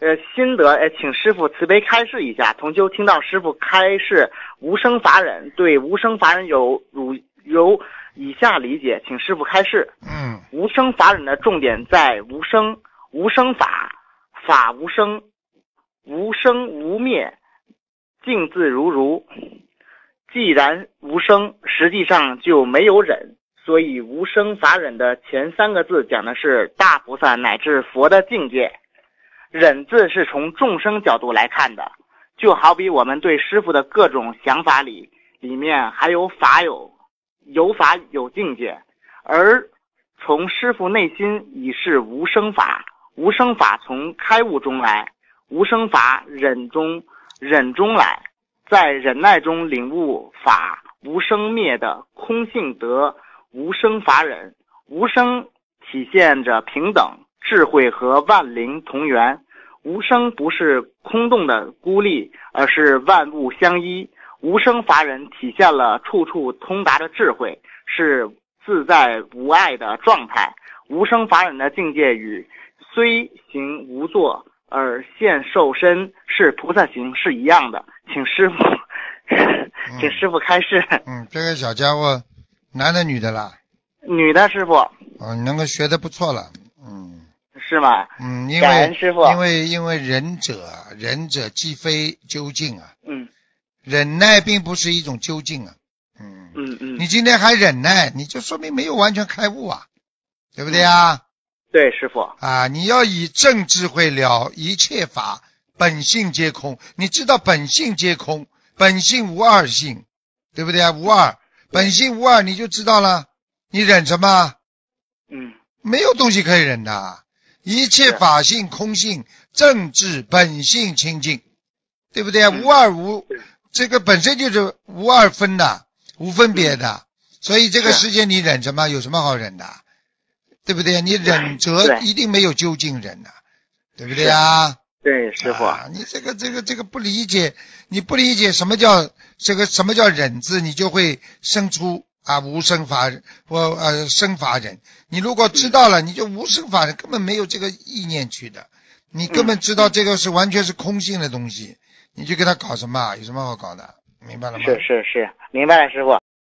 呃，心得呃，请师傅慈悲开示一下。同修听到师傅开示“无生法忍”，对“无生法忍”有如有以下理解，请师傅开示。嗯，“无生法忍”的重点在“无生”，“无生法”，“法无生”，“无生无灭”，“静自如如”。既然无生，实际上就没有忍，所以“无生法忍”的前三个字讲的是大菩萨乃至佛的境界。忍字是从众生角度来看的，就好比我们对师傅的各种想法里，里面还有法有，有法有境界，而从师傅内心已是无生法，无生法从开悟中来，无生法忍中忍中来，在忍耐中领悟法无生灭的空性德，无生法忍，无生体现着平等。智慧和万灵同源，无声不是空洞的孤立，而是万物相依。无声法人体现了处处通达的智慧，是自在无碍的状态。无声法人的境界与虽行无作而现瘦身是菩萨行是一样的。请师傅，请师傅开示。嗯，这个小家伙，男的女的啦？女的，师傅。哦，能够学的不错了。是吗？嗯，因为因为因为忍者，忍者既非究竟啊。嗯。忍耐并不是一种究竟啊。嗯。嗯嗯。你今天还忍耐，你就说明没有完全开悟啊，对不对啊？对，师傅。啊，你要以正智慧了，一切法本性皆空。你知道本性皆空，本性无二性，对不对啊？无二，本性无二，你就知道了，你忍什么？嗯。没有东西可以忍的。一切法性空性，政治本性清净，对不对？无二无，这个本身就是无二分的、无分别的，所以这个世界你忍什么？有什么好忍的？对不对？你忍则一定没有究竟忍的，对不对啊？对，师傅，啊，你这个、这个、这个不理解，你不理解什么叫这个什么叫忍字，你就会生出。啊，无生法我呃生法人。你如果知道了，你就无生法人，根本没有这个意念去的。你根本知道这个是完全是空性的东西，你就给他搞什么？有什么好搞的？明白了吗？是是是，明白了，师傅。